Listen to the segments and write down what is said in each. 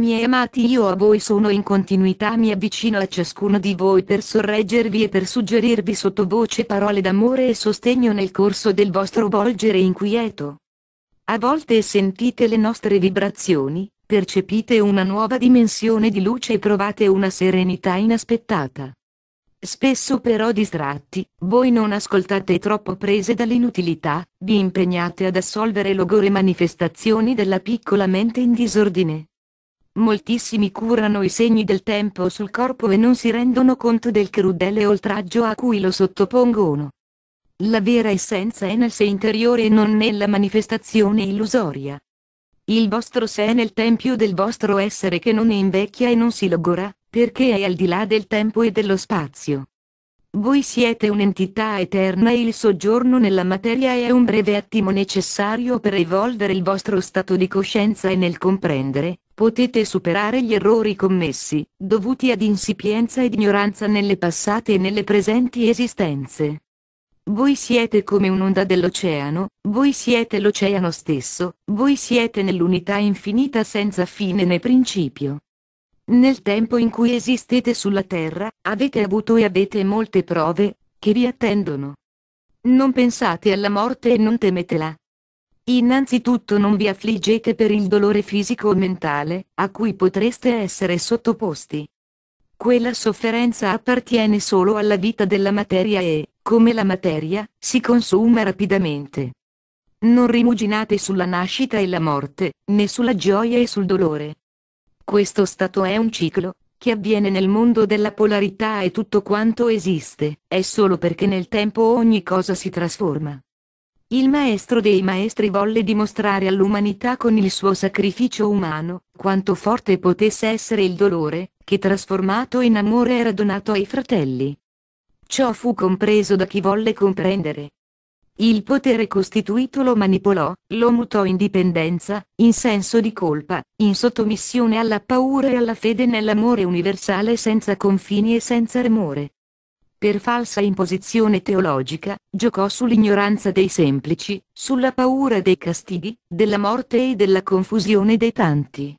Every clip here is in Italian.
Miei amati io a voi sono in continuità mi avvicino a ciascuno di voi per sorreggervi e per suggerirvi sottovoce parole d'amore e sostegno nel corso del vostro volgere inquieto. A volte sentite le nostre vibrazioni, percepite una nuova dimensione di luce e provate una serenità inaspettata. Spesso però distratti, voi non ascoltate troppo prese dall'inutilità, vi impegnate ad assolvere logore manifestazioni della piccola mente in disordine. Moltissimi curano i segni del tempo sul corpo e non si rendono conto del crudele oltraggio a cui lo sottopongono. La vera essenza è nel sé interiore e non nella manifestazione illusoria. Il vostro sé è nel tempio del vostro essere che non invecchia e non si logora, perché è al di là del tempo e dello spazio. Voi siete un'entità eterna e il soggiorno nella materia è un breve attimo necessario per evolvere il vostro stato di coscienza e nel comprendere, Potete superare gli errori commessi, dovuti ad insipienza ed ignoranza nelle passate e nelle presenti esistenze. Voi siete come un'onda dell'oceano, voi siete l'oceano stesso, voi siete nell'unità infinita senza fine né principio. Nel tempo in cui esistete sulla Terra, avete avuto e avete molte prove, che vi attendono. Non pensate alla morte e non temetela. Innanzitutto non vi affliggete per il dolore fisico o mentale, a cui potreste essere sottoposti. Quella sofferenza appartiene solo alla vita della materia e, come la materia, si consuma rapidamente. Non rimuginate sulla nascita e la morte, né sulla gioia e sul dolore. Questo stato è un ciclo, che avviene nel mondo della polarità e tutto quanto esiste, è solo perché nel tempo ogni cosa si trasforma. Il maestro dei maestri volle dimostrare all'umanità con il suo sacrificio umano, quanto forte potesse essere il dolore, che trasformato in amore era donato ai fratelli. Ciò fu compreso da chi volle comprendere. Il potere costituito lo manipolò, lo mutò in dipendenza, in senso di colpa, in sottomissione alla paura e alla fede nell'amore universale senza confini e senza remore per falsa imposizione teologica, giocò sull'ignoranza dei semplici, sulla paura dei castighi, della morte e della confusione dei tanti.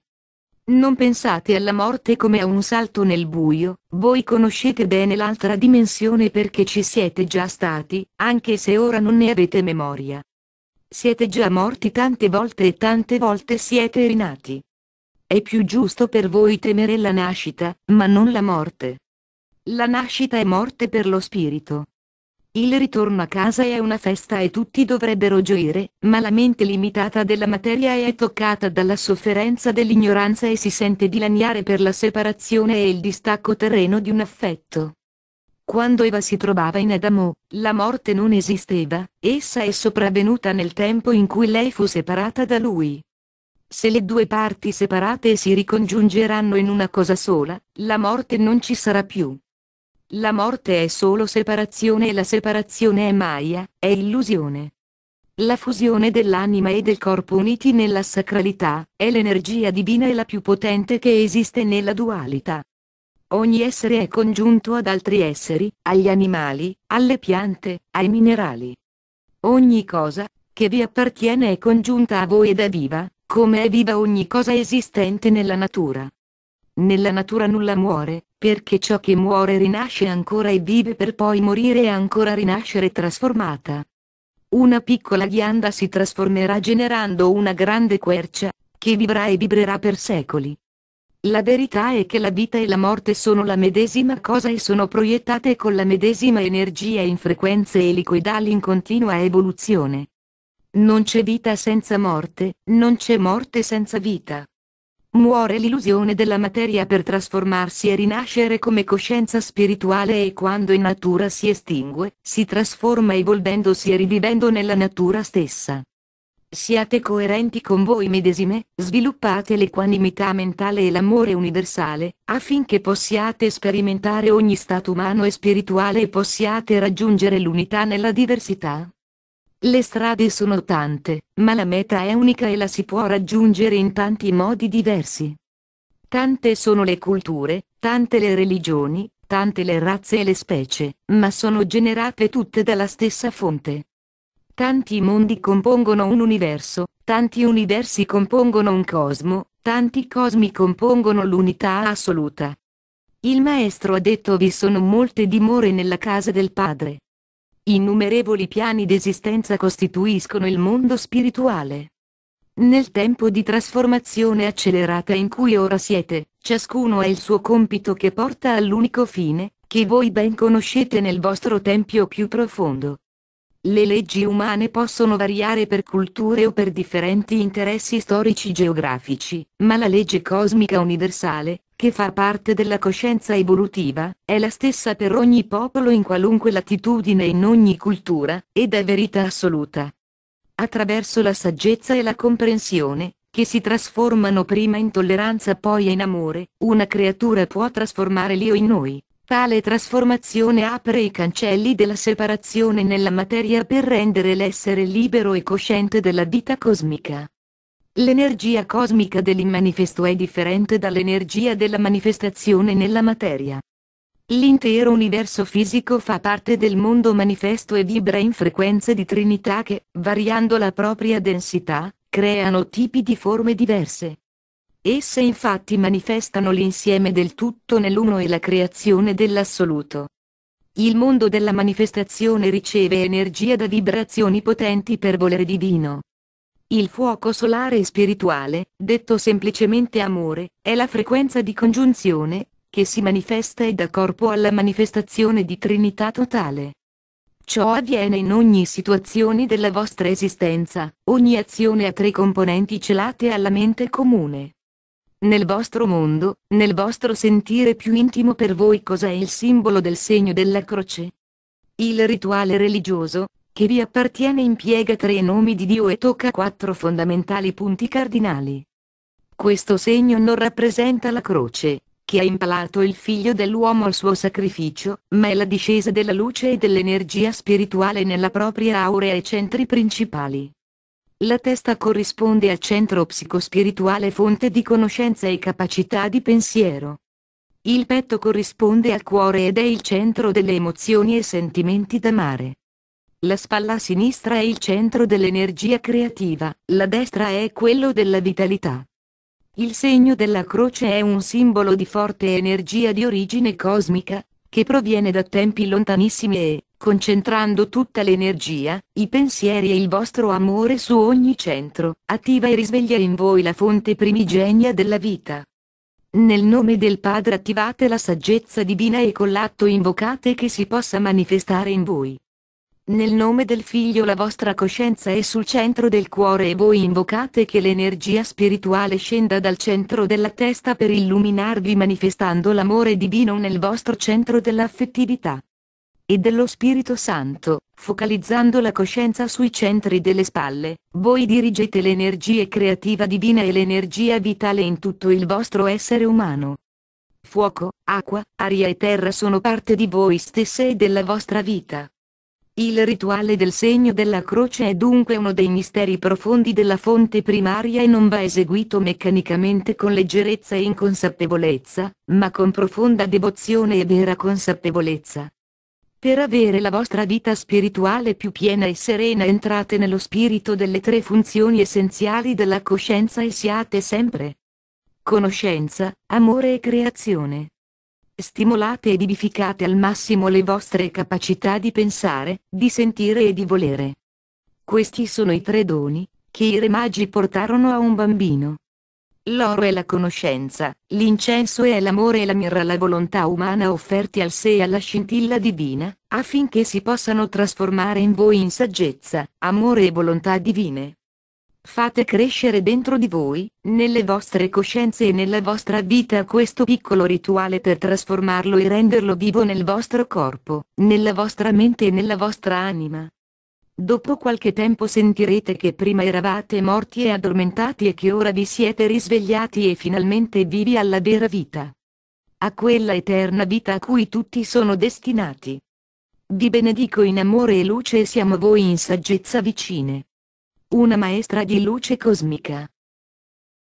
Non pensate alla morte come a un salto nel buio, voi conoscete bene l'altra dimensione perché ci siete già stati, anche se ora non ne avete memoria. Siete già morti tante volte e tante volte siete rinati. È più giusto per voi temere la nascita, ma non la morte. La nascita è morte per lo spirito. Il ritorno a casa è una festa e tutti dovrebbero gioire, ma la mente limitata della materia è toccata dalla sofferenza dell'ignoranza e si sente dilaniare per la separazione e il distacco terreno di un affetto. Quando Eva si trovava in Adamo, la morte non esisteva, essa è sopravvenuta nel tempo in cui lei fu separata da lui. Se le due parti separate si ricongiungeranno in una cosa sola, la morte non ci sarà più. La morte è solo separazione e la separazione è Maya, è illusione. La fusione dell'anima e del corpo uniti nella sacralità, è l'energia divina e la più potente che esiste nella dualità. Ogni essere è congiunto ad altri esseri, agli animali, alle piante, ai minerali. Ogni cosa, che vi appartiene è congiunta a voi ed è viva, come è viva ogni cosa esistente nella natura. Nella natura nulla muore, perché ciò che muore rinasce ancora e vive per poi morire e ancora rinascere trasformata. Una piccola ghianda si trasformerà generando una grande quercia, che vivrà e vibrerà per secoli. La verità è che la vita e la morte sono la medesima cosa e sono proiettate con la medesima energia in frequenze elicoidali in continua evoluzione. Non c'è vita senza morte, non c'è morte senza vita muore l'illusione della materia per trasformarsi e rinascere come coscienza spirituale e quando in natura si estingue, si trasforma evolvendosi e rivivendo nella natura stessa. Siate coerenti con voi medesime, sviluppate l'equanimità mentale e l'amore universale, affinché possiate sperimentare ogni stato umano e spirituale e possiate raggiungere l'unità nella diversità. Le strade sono tante, ma la meta è unica e la si può raggiungere in tanti modi diversi. Tante sono le culture, tante le religioni, tante le razze e le specie, ma sono generate tutte dalla stessa fonte. Tanti mondi compongono un universo, tanti universi compongono un cosmo, tanti cosmi compongono l'unità assoluta. Il maestro ha detto vi sono molte dimore nella casa del Padre. Innumerevoli piani d'esistenza costituiscono il mondo spirituale. Nel tempo di trasformazione accelerata in cui ora siete, ciascuno ha il suo compito che porta all'unico fine, che voi ben conoscete nel vostro tempio più profondo. Le leggi umane possono variare per culture o per differenti interessi storici geografici, ma la legge cosmica universale, che fa parte della coscienza evolutiva, è la stessa per ogni popolo in qualunque latitudine e in ogni cultura, ed è verità assoluta. Attraverso la saggezza e la comprensione, che si trasformano prima in tolleranza poi in amore, una creatura può trasformare l'io in noi. Tale trasformazione apre i cancelli della separazione nella materia per rendere l'essere libero e cosciente della vita cosmica. L'energia cosmica dell'immanifesto è differente dall'energia della manifestazione nella materia. L'intero universo fisico fa parte del mondo manifesto e vibra in frequenze di trinità che, variando la propria densità, creano tipi di forme diverse. Esse infatti manifestano l'insieme del tutto nell'uno e la creazione dell'assoluto. Il mondo della manifestazione riceve energia da vibrazioni potenti per volere divino. Il fuoco solare e spirituale, detto semplicemente amore, è la frequenza di congiunzione, che si manifesta e dà corpo alla manifestazione di Trinità totale. Ciò avviene in ogni situazione della vostra esistenza, ogni azione ha tre componenti celate alla mente comune. Nel vostro mondo, nel vostro sentire più intimo per voi cos'è il simbolo del segno della croce? Il rituale religioso, che vi appartiene impiega tre nomi di Dio e tocca quattro fondamentali punti cardinali. Questo segno non rappresenta la croce, che ha impalato il figlio dell'uomo al suo sacrificio, ma è la discesa della luce e dell'energia spirituale nella propria aurea e centri principali. La testa corrisponde al centro psicospirituale fonte di conoscenza e capacità di pensiero. Il petto corrisponde al cuore ed è il centro delle emozioni e sentimenti d'amare. La spalla sinistra è il centro dell'energia creativa, la destra è quello della vitalità. Il segno della croce è un simbolo di forte energia di origine cosmica, che proviene da tempi lontanissimi e, concentrando tutta l'energia, i pensieri e il vostro amore su ogni centro, attiva e risveglia in voi la fonte primigenia della vita. Nel nome del Padre attivate la saggezza divina e con l'atto invocate che si possa manifestare in voi. Nel nome del Figlio la vostra coscienza è sul centro del cuore e voi invocate che l'energia spirituale scenda dal centro della testa per illuminarvi manifestando l'amore divino nel vostro centro dell'affettività e dello Spirito Santo, focalizzando la coscienza sui centri delle spalle, voi dirigete l'energia creativa divina e l'energia vitale in tutto il vostro essere umano. Fuoco, acqua, aria e terra sono parte di voi stesse e della vostra vita. Il rituale del segno della croce è dunque uno dei misteri profondi della fonte primaria e non va eseguito meccanicamente con leggerezza e inconsapevolezza, ma con profonda devozione e vera consapevolezza. Per avere la vostra vita spirituale più piena e serena entrate nello spirito delle tre funzioni essenziali della coscienza e siate sempre conoscenza, amore e creazione stimolate ed edificate al massimo le vostre capacità di pensare, di sentire e di volere. Questi sono i tre doni, che i re magi portarono a un bambino. L'oro è la conoscenza, l'incenso è l'amore e la mirra la volontà umana offerti al sé e alla scintilla divina, affinché si possano trasformare in voi in saggezza, amore e volontà divine fate crescere dentro di voi, nelle vostre coscienze e nella vostra vita questo piccolo rituale per trasformarlo e renderlo vivo nel vostro corpo, nella vostra mente e nella vostra anima. Dopo qualche tempo sentirete che prima eravate morti e addormentati e che ora vi siete risvegliati e finalmente vivi alla vera vita. A quella eterna vita a cui tutti sono destinati. Vi benedico in amore e luce e siamo voi in saggezza vicine una maestra di luce cosmica.